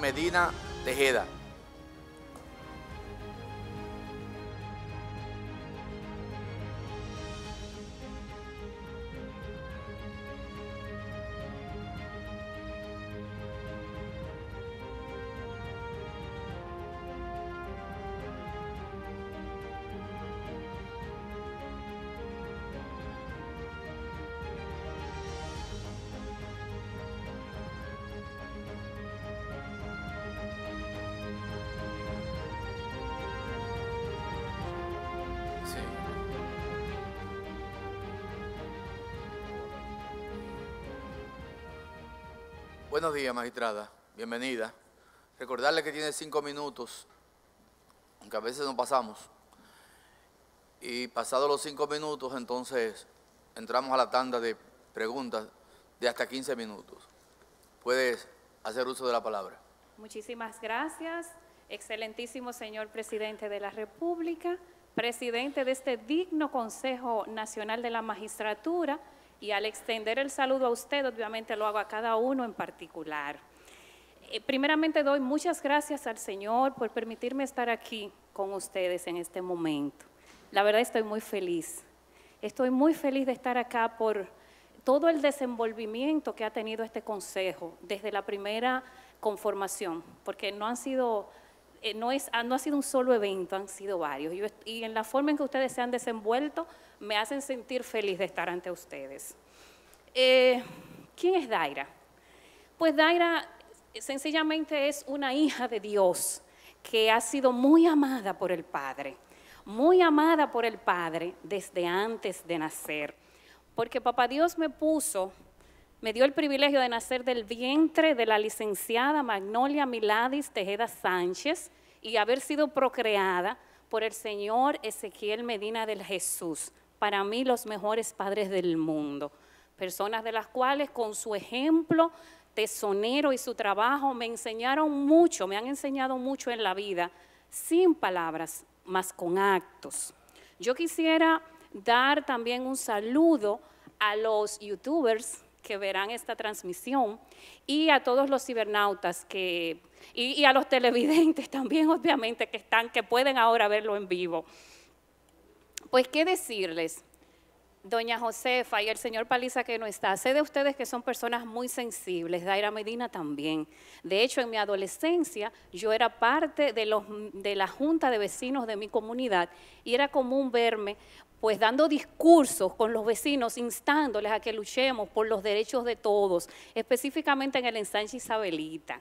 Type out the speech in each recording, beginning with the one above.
Medina Tejeda. Buenos días, magistrada. Bienvenida. Recordarle que tiene cinco minutos, aunque a veces no pasamos. Y pasados los cinco minutos, entonces entramos a la tanda de preguntas de hasta 15 minutos. Puedes hacer uso de la palabra. Muchísimas gracias, excelentísimo señor presidente de la República, presidente de este digno Consejo Nacional de la Magistratura y al extender el saludo a usted, obviamente lo hago a cada uno en particular. Eh, primeramente doy muchas gracias al Señor por permitirme estar aquí con ustedes en este momento. La verdad estoy muy feliz. Estoy muy feliz de estar acá por todo el desenvolvimiento que ha tenido este consejo desde la primera conformación, porque no han sido eh, no, ah, no ha sido un solo evento, han sido varios. y en la forma en que ustedes se han desenvuelto, me hacen sentir feliz de estar ante ustedes. Eh, ¿Quién es Daira? Pues Daira eh, sencillamente es una hija de Dios que ha sido muy amada por el Padre, muy amada por el Padre desde antes de nacer, porque Papá Dios me puso me dio el privilegio de nacer del vientre de la licenciada Magnolia Miladis Tejeda Sánchez y haber sido procreada por el señor Ezequiel Medina del Jesús, para mí los mejores padres del mundo, personas de las cuales con su ejemplo tesonero y su trabajo me enseñaron mucho, me han enseñado mucho en la vida, sin palabras, más con actos. Yo quisiera dar también un saludo a los youtubers que verán esta transmisión y a todos los cibernautas que, y, a los televidentes también, obviamente, que están, que pueden ahora verlo en vivo. Pues, ¿qué decirles? Doña Josefa y el señor Paliza que no está, sé de ustedes que son personas muy sensibles, Daira Medina también. De hecho, en mi adolescencia yo era parte de, los, de la junta de vecinos de mi comunidad y era común verme pues dando discursos con los vecinos, instándoles a que luchemos por los derechos de todos, específicamente en el ensanche Isabelita.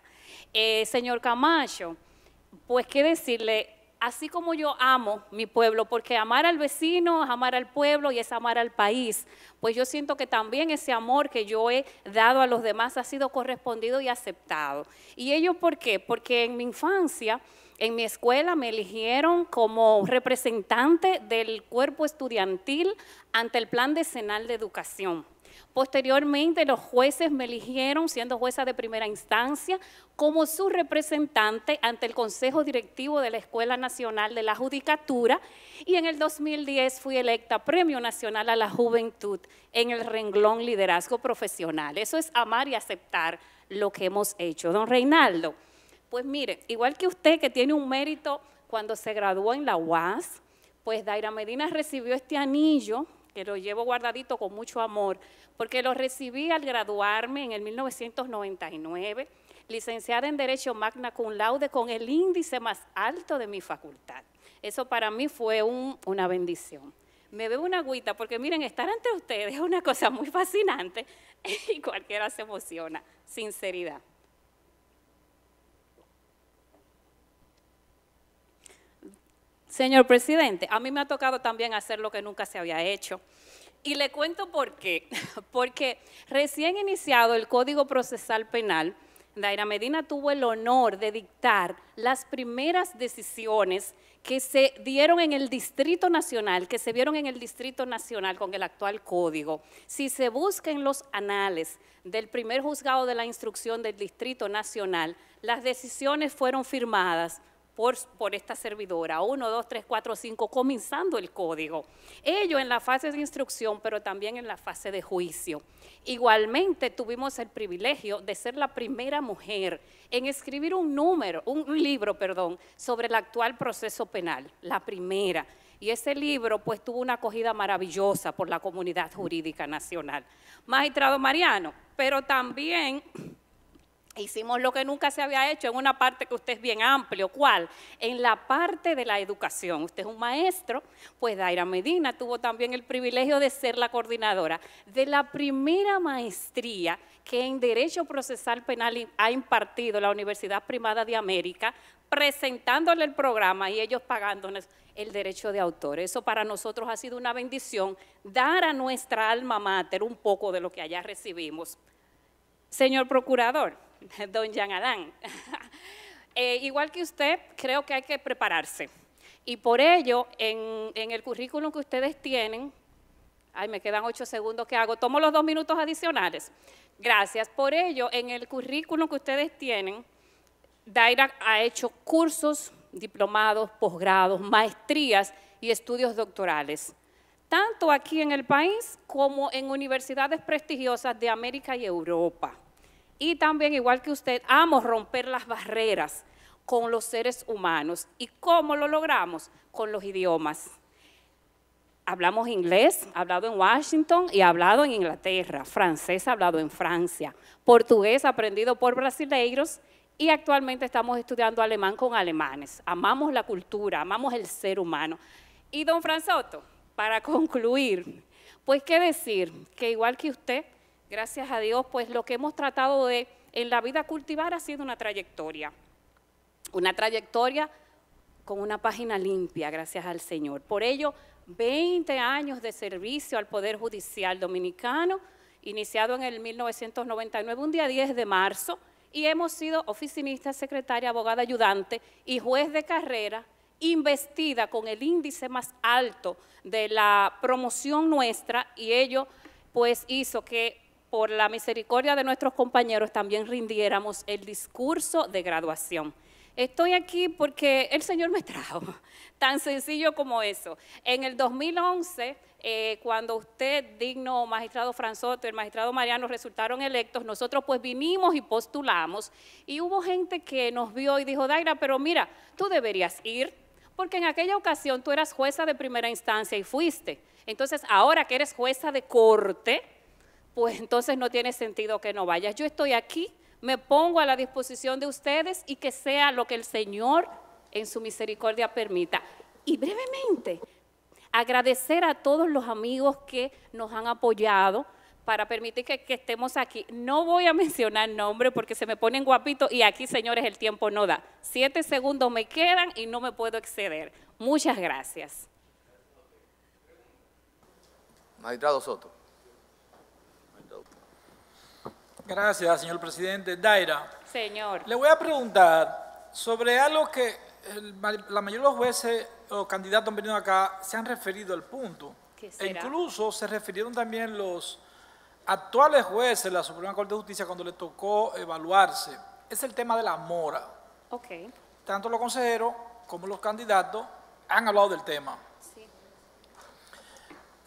Eh, señor Camacho, pues qué decirle, así como yo amo mi pueblo, porque amar al vecino es amar al pueblo y es amar al país, pues yo siento que también ese amor que yo he dado a los demás ha sido correspondido y aceptado. ¿Y ello por qué? Porque en mi infancia... En mi escuela me eligieron como representante del cuerpo estudiantil ante el Plan Decenal de Educación. Posteriormente, los jueces me eligieron, siendo jueza de primera instancia, como su representante ante el Consejo Directivo de la Escuela Nacional de la Judicatura y en el 2010 fui electa Premio Nacional a la Juventud en el renglón Liderazgo Profesional. Eso es amar y aceptar lo que hemos hecho. Don Reinaldo, pues mire, igual que usted que tiene un mérito cuando se graduó en la UAS, pues Daira Medina recibió este anillo que lo llevo guardadito con mucho amor, porque lo recibí al graduarme en el 1999, licenciada en Derecho Magna Cum Laude con el índice más alto de mi facultad. Eso para mí fue una bendición. Me veo una agüita porque miren, estar ante ustedes es una cosa muy fascinante y cualquiera se emociona, sinceridad. Señor presidente, a mí me ha tocado también hacer lo que nunca se había hecho. Y le cuento por qué. Porque recién iniciado el Código Procesal Penal, Daira Medina tuvo el honor de dictar las primeras decisiones que se dieron en el Distrito Nacional, que se vieron en el Distrito Nacional con el actual código. Si se buscan los anales del primer juzgado de la instrucción del Distrito Nacional, las decisiones fueron firmadas por, esta servidora, 1, 2, 3, 4, 5, comenzando el código. Ello en la fase de instrucción, pero también en la fase de juicio. Igualmente tuvimos el privilegio de ser la primera mujer en escribir un número, un libro, perdón, sobre el actual proceso penal, la primera. Y ese libro pues tuvo una acogida maravillosa por la comunidad jurídica nacional. Magistrado Mariano, pero también Hicimos lo que nunca se había hecho en una parte que usted es bien amplio. ¿Cuál? En la parte de la educación. Usted es un maestro, pues Daira Medina tuvo también el privilegio de ser la coordinadora de la primera maestría que en Derecho Procesal Penal ha impartido la Universidad Primada de América, presentándole el programa y ellos pagándonos el derecho de autor. Eso para nosotros ha sido una bendición, dar a nuestra alma mater un poco de lo que allá recibimos. Señor Procurador. don Jean Adán. Eh, igual que usted, creo que hay que prepararse. Y por ello, en, en el currículum que ustedes tienen, ay, me quedan ocho segundos que hago, tomo los dos minutos adicionales. Gracias. Por ello, en el currículum que ustedes tienen, Daira ha hecho cursos, diplomados, posgrados, maestrías y estudios doctorales, tanto aquí en el país como en universidades prestigiosas de América y Europa. Y también, igual que usted, amo romper las barreras con los seres humanos. ¿Y cómo lo logramos? Con los idiomas. Hablamos inglés, hablado en Washington y hablado en Inglaterra, francés hablado en Francia, portugués aprendido por brasileiros y actualmente estamos estudiando alemán con alemanes. Amamos la cultura, amamos el ser humano. Y don Franzoto, para concluir, pues qué decir, que igual que usted, gracias a Dios, pues lo que hemos tratado de en la vida cultivar ha sido una trayectoria, una trayectoria con una página limpia, gracias al Señor. Por ello, 20 años de servicio al Poder Judicial Dominicano, iniciado en el 1999, un día 10 de marzo, y hemos sido oficinista, secretaria, abogada ayudante y juez de carrera investida con el índice más alto de la promoción nuestra y ello pues hizo que por la misericordia de nuestros compañeros, también rindiéramos el discurso de graduación. Estoy aquí porque el Señor me trajo, tan sencillo como eso. En el 2011, eh, cuando usted, digno magistrado Franzotto, el magistrado Mariano resultaron electos, nosotros pues vinimos y postulamos y hubo gente que nos vio y dijo, Daira, pero mira, tú deberías ir, porque en aquella ocasión tú eras jueza de primera instancia y fuiste. Entonces, ahora que eres jueza de corte, pues entonces no tiene sentido que no vayas. Yo estoy aquí, me pongo a la disposición de ustedes y que sea lo que el Señor en su misericordia permita. Y brevemente, agradecer a todos los amigos que nos han apoyado para permitir que, estemos aquí. No voy a mencionar nombres porque se me ponen guapitos y aquí, señores, el tiempo no da. Siete segundos me quedan y no me puedo exceder. Muchas gracias. Magistrado Soto. Gracias, señor presidente. Daira. Señor. Le voy a preguntar sobre algo que la mayoría de los jueces o candidatos han venido acá, se han referido al punto. E incluso se refirieron también los actuales jueces de la Suprema Corte de Justicia cuando le tocó evaluarse. Es el tema de la mora. Ok. Tanto los consejeros como los candidatos han hablado del tema.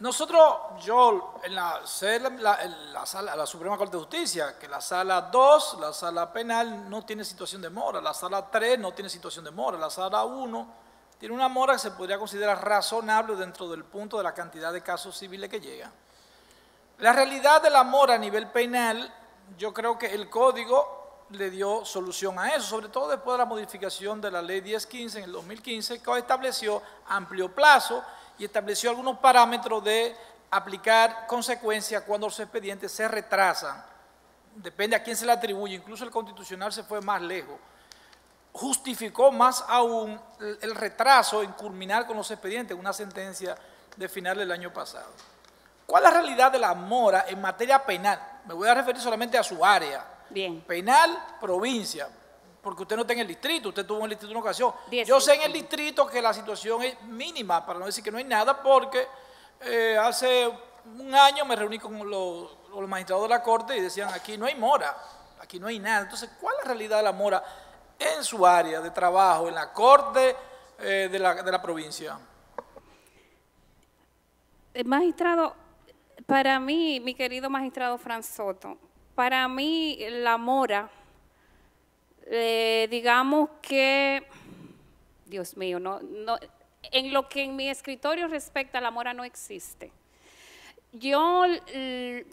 Nosotros, yo, en la, sala, la Suprema Corte de Justicia, que la sala 2, la sala penal, no tiene situación de mora, la sala 3 no tiene situación de mora, la sala 1 tiene una mora que se podría considerar razonable dentro del punto de la cantidad de casos civiles que llega. La realidad de la mora a nivel penal, yo creo que el código le dio solución a eso, sobre todo después de la modificación de la ley 1015 en el 2015, que estableció amplio plazo y estableció algunos parámetros de aplicar consecuencias cuando los expedientes se retrasan. Depende a quién se le atribuye, incluso el constitucional se fue más lejos. Justificó más aún el retraso en culminar con los expedientes, una sentencia de final del año pasado. ¿Cuál es la realidad de la mora en materia penal? Me voy a referir solamente a su área. Bien. Penal, provincia, porque usted no está en el distrito, usted tuvo en el distrito una ocasión. Yo sé en el distrito que la situación es mínima, para no decir que no hay nada, porque eh, hace un año me reuní con los, magistrados de la corte y decían, aquí no hay mora, aquí no hay nada. Entonces, ¿cuál es la realidad de la mora en su área de trabajo, en la corte eh, de, la, provincia? magistrado, para mí, mi querido magistrado Franz Soto, para mí la mora eh, digamos que, Dios mío, no, en lo que en mi escritorio respecta la mora no existe. Yo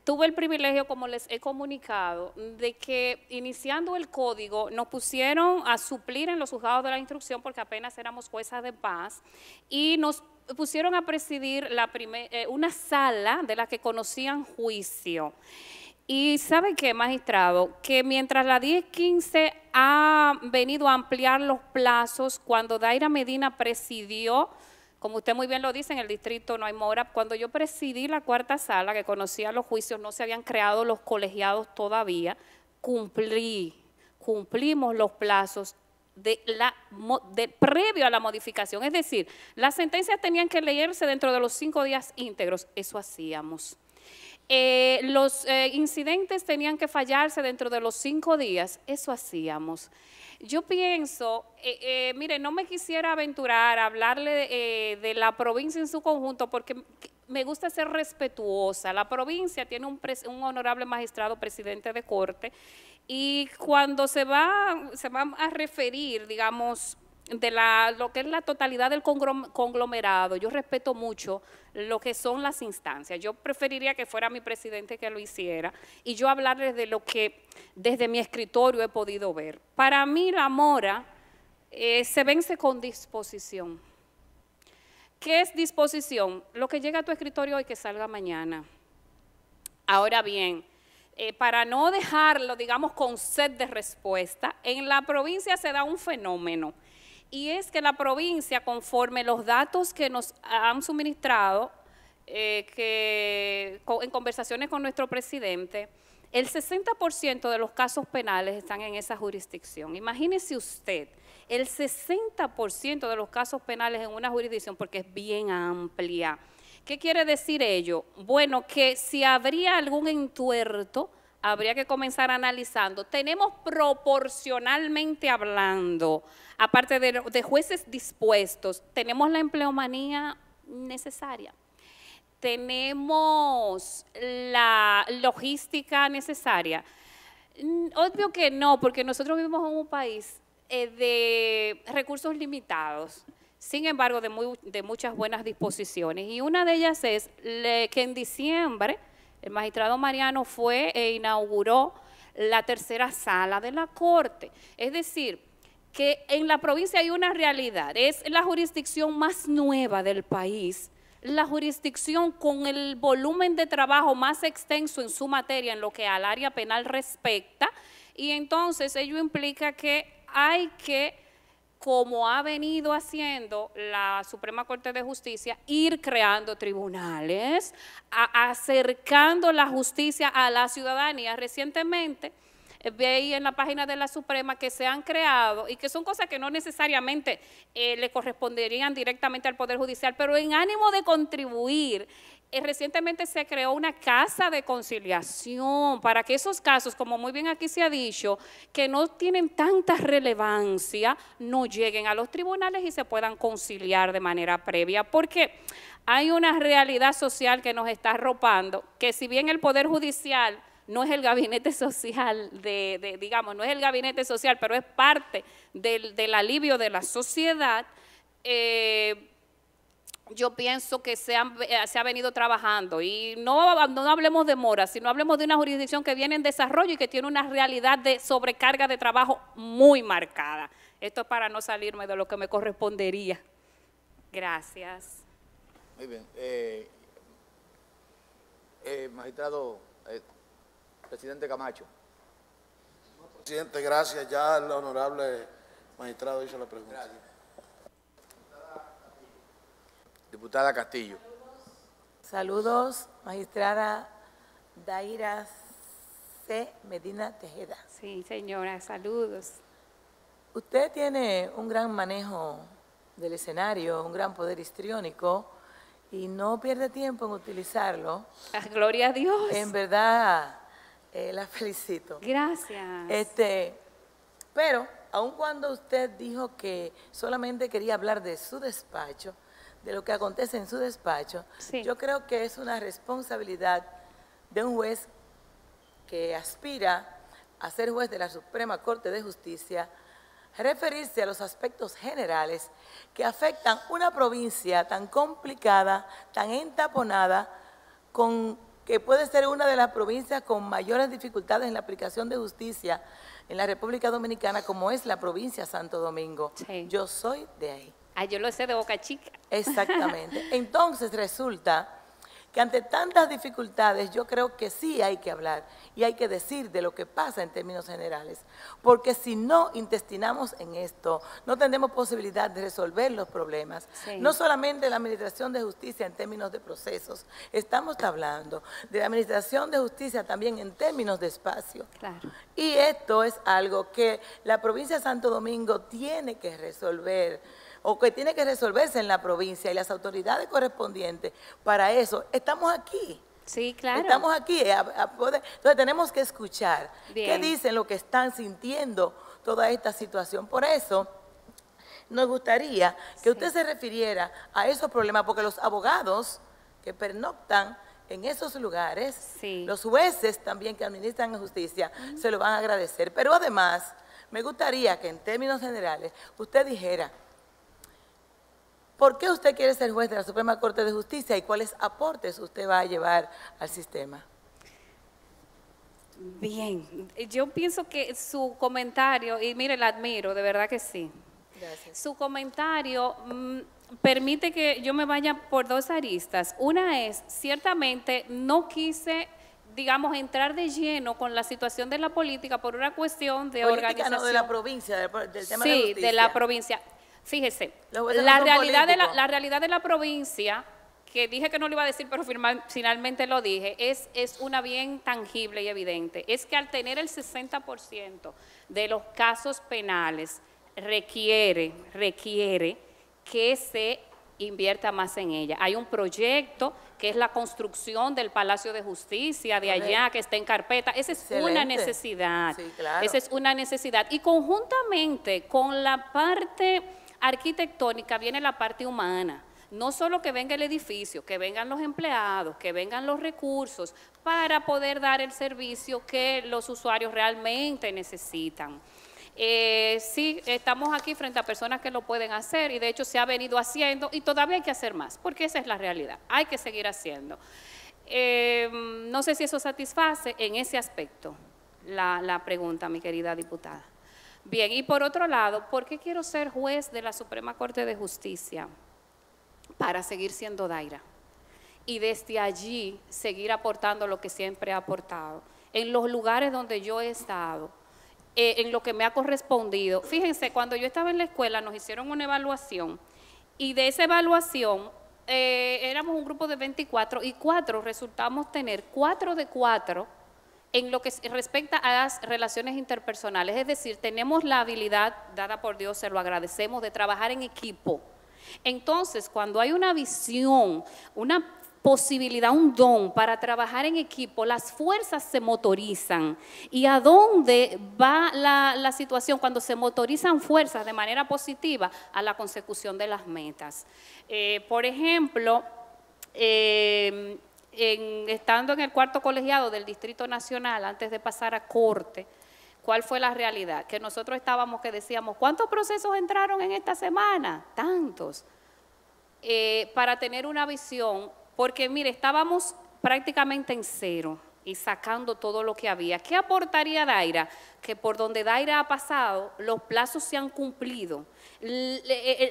tuve el privilegio, como les he comunicado, de que iniciando el código nos pusieron a suplir en los juzgados de la instrucción, porque apenas éramos juezas de paz, y nos pusieron a presidir la eh, una sala de la que conocían juicio. Y sabe qué, magistrado, que mientras la 1015 ha venido a ampliar los plazos, cuando Daira Medina presidió, como usted muy bien lo dice, en el distrito no hay mora, cuando yo presidí la cuarta sala, que conocía los juicios, no se habían creado los colegiados todavía, cumplí, cumplimos los plazos de la, previo a la modificación. Es decir, las sentencias tenían que leerse dentro de los cinco días íntegros. Eso hacíamos. Eh, los eh, incidentes tenían que fallarse dentro de los cinco días, eso hacíamos. Yo pienso, eh, mire, no me quisiera aventurar a hablarle de la provincia en su conjunto porque me gusta ser respetuosa. La provincia tiene un, un honorable magistrado presidente de corte y cuando se va, se va a referir, digamos, de la, lo que es la totalidad del conglomerado, yo respeto mucho lo que son las instancias. Yo preferiría que fuera mi presidente que lo hiciera y yo hablarles de lo que desde mi escritorio he podido ver. Para mí la mora eh, se vence con disposición. ¿Qué es disposición? Lo que llega a tu escritorio hoy que salga mañana. Ahora bien, eh, para no dejarlo, digamos, con sed de respuesta, en la provincia se da un fenómeno y es que la provincia, conforme los datos que nos han suministrado, eh, en conversaciones con nuestro presidente, el 60% de los casos penales están en esa jurisdicción. Imagínese usted, el 60% de los casos penales en una jurisdicción, porque es bien amplia. ¿Qué quiere decir ello? Bueno, que si habría algún entuerto habría que comenzar analizando. Tenemos proporcionalmente hablando, aparte de, jueces dispuestos, tenemos la empleomanía necesaria tenemos la logística necesaria? Mm, obvio que no, porque nosotros vivimos en un país eh, de recursos limitados, sin embargo, de, muchas buenas disposiciones. Y una de ellas es que en diciembre el magistrado Mariano fue e inauguró la tercera sala de la Corte. Es decir, que en la provincia hay una realidad, es la jurisdicción más nueva del país, la jurisdicción con el volumen de trabajo más extenso en su materia en lo que al área penal respecta, y entonces ello implica que hay que como ha venido haciendo la Suprema Corte de Justicia, ir creando tribunales, acercando la justicia a la ciudadanía. Recientemente eh, veí en la página de la Suprema que se han creado y que son cosas que no necesariamente eh, le corresponderían directamente al Poder Judicial, pero en ánimo de contribuir eh, recientemente se creó una casa de conciliación para que esos casos, como muy bien aquí se ha dicho, que no tienen tanta relevancia, no lleguen a los tribunales y se puedan conciliar de manera previa, porque hay una realidad social que nos está arropando, que si bien el Poder Judicial no es el gabinete social de, digamos, no es el gabinete social, pero es parte del, del alivio de la sociedad, eh, yo pienso que se, han, eh, se ha venido trabajando. Y no, no hablemos de mora, sino hablemos de una jurisdicción que viene en desarrollo y que tiene una realidad de sobrecarga de trabajo muy marcada. Esto es para no salirme de lo que me correspondería. Gracias. Muy bien. Eh, eh, magistrado, presidente Camacho. Presidente, gracias. Ya el honorable magistrado hizo la pregunta. Gracias. Diputada Castillo. Saludos, magistrada Daira C. Medina Tejeda. Sí, señora, saludos. Usted tiene un gran manejo del escenario, un gran poder histriónico y no pierde tiempo en utilizarlo. Ah, gloria a Dios. En verdad, eh, la felicito. Gracias. Este, pero, aun cuando usted dijo que solamente quería hablar de su despacho, de lo que acontece en su despacho, yo creo que es una responsabilidad de un juez que aspira a ser juez de la Suprema Corte de Justicia, referirse a los aspectos generales que afectan una provincia tan complicada, tan entaponada, con, que puede ser una de las provincias con mayores dificultades en la aplicación de justicia en la República Dominicana, como es la provincia Santo Domingo. Yo soy de ahí. Ah, yo lo sé de boca chica. Exactamente. Entonces resulta que ante tantas dificultades yo creo que sí hay que hablar y hay que decir de lo que pasa en términos generales, porque si no intestinamos en esto, no tenemos posibilidad de resolver los problemas. No solamente la Administración de Justicia en términos de procesos, estamos hablando de la Administración de Justicia también en términos de espacio. Claro. Y esto es algo que la provincia de Santo Domingo tiene que resolver o que tiene que resolverse en la provincia y las autoridades correspondientes para eso. Estamos aquí. Sí, claro. Estamos aquí. Eh, entonces tenemos que escuchar qué dicen lo que están sintiendo toda esta situación. Por eso nos gustaría que usted se refiriera a esos problemas, porque los abogados que pernoctan en esos lugares, los jueces también que administran justicia, se lo van a agradecer. Pero además, me gustaría que en términos generales usted dijera, ¿Por qué usted quiere ser juez de la Suprema Corte de Justicia y cuáles aportes usted va a llevar al sistema? Bien, yo pienso que su comentario, y mire, la admiro, de verdad que sí. Su comentario mm, permite que yo me vaya por dos aristas. Una es, ciertamente, no quise digamos, entrar de lleno con la situación de la política por una cuestión de organización. No, de la provincia, del, tema sí, de, la de la provincia. Fíjese, la realidad, de la, realidad de la provincia que dije que no lo iba a decir, pero finalmente lo dije, es, es una bien tangible y evidente. Es que al tener el 60% de los casos penales, requiere, requiere que se invierta más en ella. Hay un proyecto que es la construcción del Palacio de Justicia de allá, que está en carpeta. Esa es una necesidad. Esa es una necesidad. Y conjuntamente con la parte arquitectónica viene la parte humana. No solo que venga el edificio, que vengan los empleados, que vengan los recursos para poder dar el servicio que los usuarios realmente necesitan. Eh, sí, estamos aquí frente a personas que lo pueden hacer y de hecho se ha venido haciendo y todavía hay que hacer más, porque esa es la realidad, hay que seguir haciendo. Eh, no sé si eso satisface en ese aspecto la pregunta, mi querida diputada. Bien, y por otro lado, ¿por qué quiero ser juez de la Suprema Corte de Justicia? Para seguir siendo Daira y desde allí seguir aportando lo que siempre he aportado. En los lugares donde yo he estado, eh, en lo que me ha correspondido. Fíjense, cuando yo estaba en la escuela nos hicieron una evaluación y de esa evaluación eh, éramos un grupo de 24 y cuatro resultamos tener cuatro de cuatro en lo que respecta a las relaciones interpersonales, es decir, tenemos la habilidad dada por Dios, se lo agradecemos, de trabajar en equipo. Entonces, cuando hay una visión, una posibilidad, un don para trabajar en equipo, las fuerzas se motorizan. ¿Y a dónde va la, situación cuando se motorizan fuerzas de manera positiva? A la consecución de las metas. Eh, por ejemplo, eh, estando en el cuarto colegiado del Distrito Nacional, antes de pasar a corte, ¿cuál fue la realidad? Que nosotros estábamos que decíamos, ¿cuántos procesos entraron en esta semana? Tantos. Eh, para tener una visión, porque mire, estábamos prácticamente en cero y sacando todo lo que había. ¿Qué aportaría Daira? Que por donde Daira ha pasado, los plazos se han cumplido. E,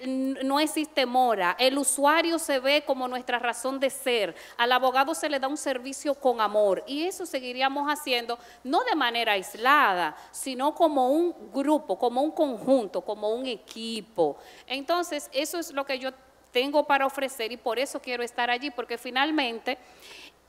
e, no existe mora. El usuario se ve como nuestra razón de ser. Al abogado se le da un servicio con amor. Y eso seguiríamos haciendo, no de manera aislada, sino como un grupo, como un conjunto, como un equipo. Entonces, eso es lo que yo tengo para ofrecer y por eso quiero estar allí, porque finalmente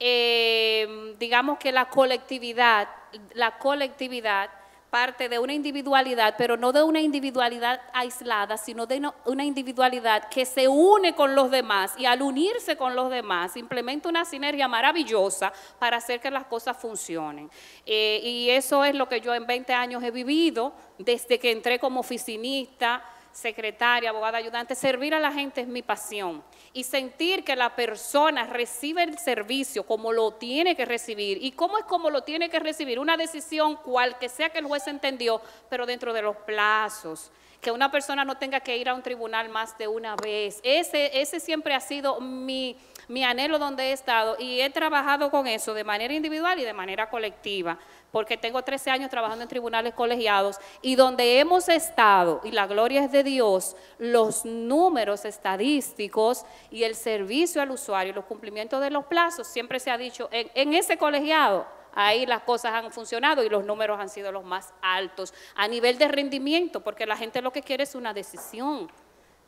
Em, digamos que la colectividad, la colectividad parte de una individualidad, pero no de una individualidad aislada, sino de una individualidad que se une con los demás y al unirse con los demás implementa una sinergia maravillosa para hacer que las cosas funcionen. Eh, y eso es lo que yo en 20 años he vivido desde que entré como oficinista secretaria, abogada, ayudante, servir a la gente es mi pasión. Y sentir que la persona recibe el servicio como lo tiene que recibir. ¿Y cómo es como lo tiene que recibir? Una decisión cual que sea que el juez entendió, pero dentro de los plazos. Que una persona no tenga que ir a un tribunal más de una vez. Ese, ese siempre ha sido mi, mi anhelo donde he estado y he trabajado con eso de manera individual y de manera colectiva porque tengo 13 años trabajando en tribunales colegiados y donde hemos estado, y la gloria es de Dios, los números estadísticos y el servicio al usuario, los cumplimientos de los plazos, siempre se ha dicho, en, en ese colegiado ahí las cosas han funcionado y los números han sido los más altos. A nivel de rendimiento, porque la gente lo que quiere es una decisión.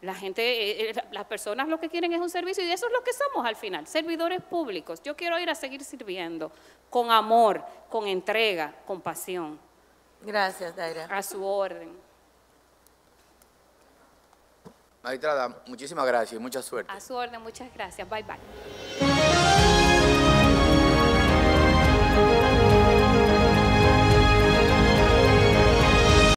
La gente, eh, eh, las personas lo que quieren es un servicio y eso es lo que somos al final, servidores públicos. Yo quiero ir a seguir sirviendo con amor, con entrega, con pasión. Gracias, Daira. A su orden. Magistrada, muchísimas gracias y mucha suerte. A su orden, muchas gracias. Bye, bye.